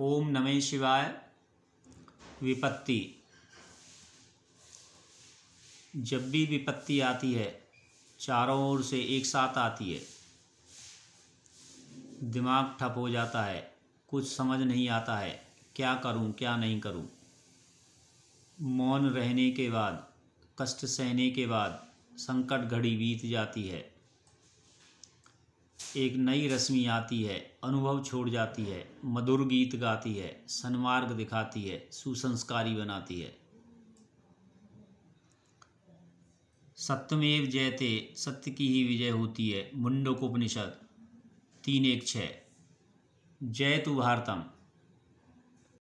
ओम नमे शिवाय विपत्ति जब भी विपत्ति आती है चारों ओर से एक साथ आती है दिमाग ठप हो जाता है कुछ समझ नहीं आता है क्या करूं क्या नहीं करूं मौन रहने के बाद कष्ट सहने के बाद संकट घड़ी बीत जाती है एक नई रश्मि आती है अनुभव छोड़ जाती है मधुर गीत गाती है सन्मार्ग दिखाती है सुसंस्कारी बनाती है सत्यमेव जयते सत्य की ही विजय होती है मुंडक उपनिषद तीन एक छय जय तु भारतम